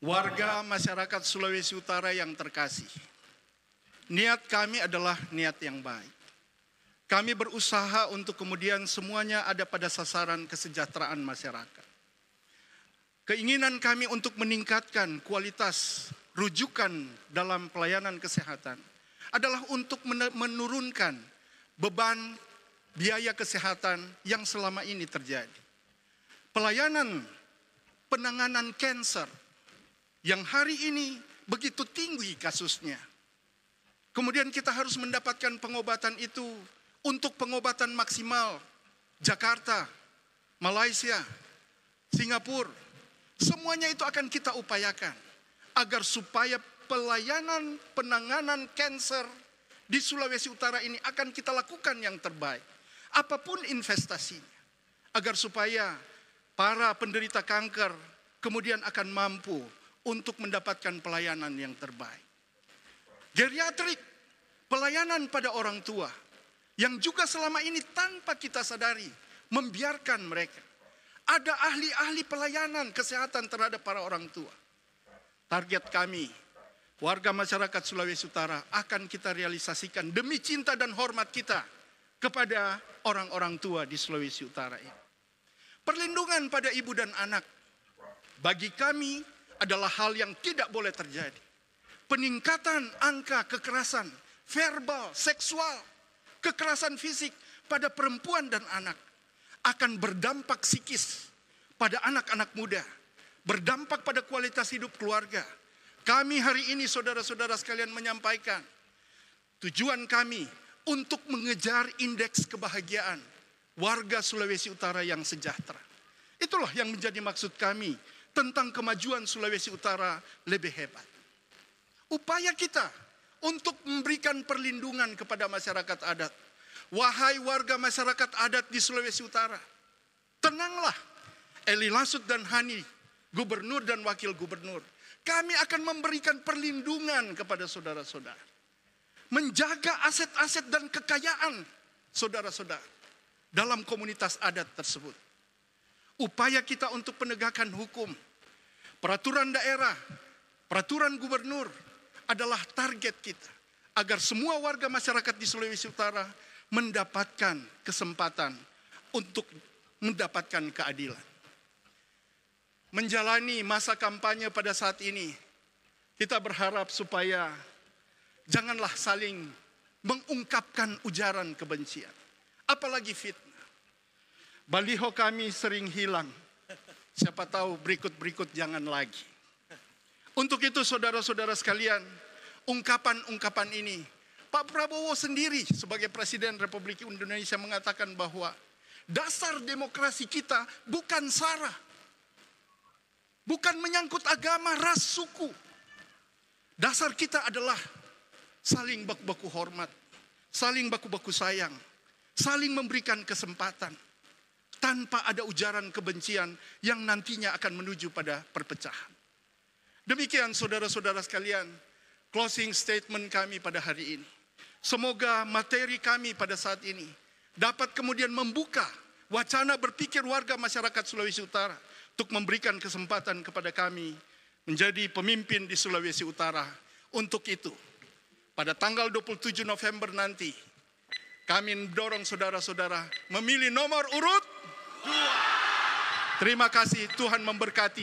warga masyarakat Sulawesi Utara yang terkasih. Niat kami adalah niat yang baik. Kami berusaha untuk kemudian semuanya ada pada sasaran kesejahteraan masyarakat. Keinginan kami untuk meningkatkan kualitas rujukan dalam pelayanan kesehatan adalah untuk menurunkan beban biaya kesehatan yang selama ini terjadi. Pelayanan penanganan cancer yang hari ini begitu tinggi kasusnya. Kemudian kita harus mendapatkan pengobatan itu untuk pengobatan maksimal. Jakarta, Malaysia, Singapura, semuanya itu akan kita upayakan agar supaya pelayanan penanganan kanker di Sulawesi Utara ini akan kita lakukan yang terbaik. Apapun investasinya. Agar supaya para penderita kanker kemudian akan mampu untuk mendapatkan pelayanan yang terbaik. Geriatrik, pelayanan pada orang tua yang juga selama ini tanpa kita sadari membiarkan mereka. Ada ahli-ahli pelayanan kesehatan terhadap para orang tua. Target kami, warga masyarakat Sulawesi Utara akan kita realisasikan demi cinta dan hormat kita kepada orang-orang tua di Sulawesi Utara ini. Perlindungan pada ibu dan anak. Bagi kami, adalah hal yang tidak boleh terjadi. Peningkatan angka kekerasan verbal, seksual, kekerasan fisik pada perempuan dan anak akan berdampak psikis pada anak-anak muda, berdampak pada kualitas hidup keluarga. Kami hari ini saudara-saudara sekalian menyampaikan tujuan kami untuk mengejar indeks kebahagiaan warga Sulawesi Utara yang sejahtera. Itulah yang menjadi maksud kami tentang kemajuan Sulawesi Utara lebih hebat. Upaya kita untuk memberikan perlindungan kepada masyarakat adat. Wahai warga masyarakat adat di Sulawesi Utara, tenanglah. Eli Lasut dan Hani, gubernur dan wakil gubernur, kami akan memberikan perlindungan kepada saudara-saudara. Menjaga aset-aset dan kekayaan saudara-saudara dalam komunitas adat tersebut. Upaya kita untuk penegakan hukum Peraturan daerah, peraturan gubernur adalah target kita agar semua warga masyarakat di Sulawesi Utara mendapatkan kesempatan untuk mendapatkan keadilan. Menjalani masa kampanye pada saat ini, kita berharap supaya janganlah saling mengungkapkan ujaran kebencian, apalagi fitnah. Baliho kami sering hilang Siapa tahu berikut-berikut jangan lagi. Untuk itu saudara-saudara sekalian, ungkapan-ungkapan ini. Pak Prabowo sendiri sebagai Presiden Republik Indonesia mengatakan bahwa dasar demokrasi kita bukan sara. Bukan menyangkut agama, ras, suku. Dasar kita adalah saling baku-baku hormat, saling baku-baku sayang, saling memberikan kesempatan tanpa ada ujaran kebencian yang nantinya akan menuju pada perpecahan. Demikian saudara-saudara sekalian, closing statement kami pada hari ini. Semoga materi kami pada saat ini dapat kemudian membuka wacana berpikir warga masyarakat Sulawesi Utara untuk memberikan kesempatan kepada kami menjadi pemimpin di Sulawesi Utara. Untuk itu, pada tanggal 27 November nanti, kami mendorong saudara-saudara memilih nomor urut Terima kasih Tuhan memberkati.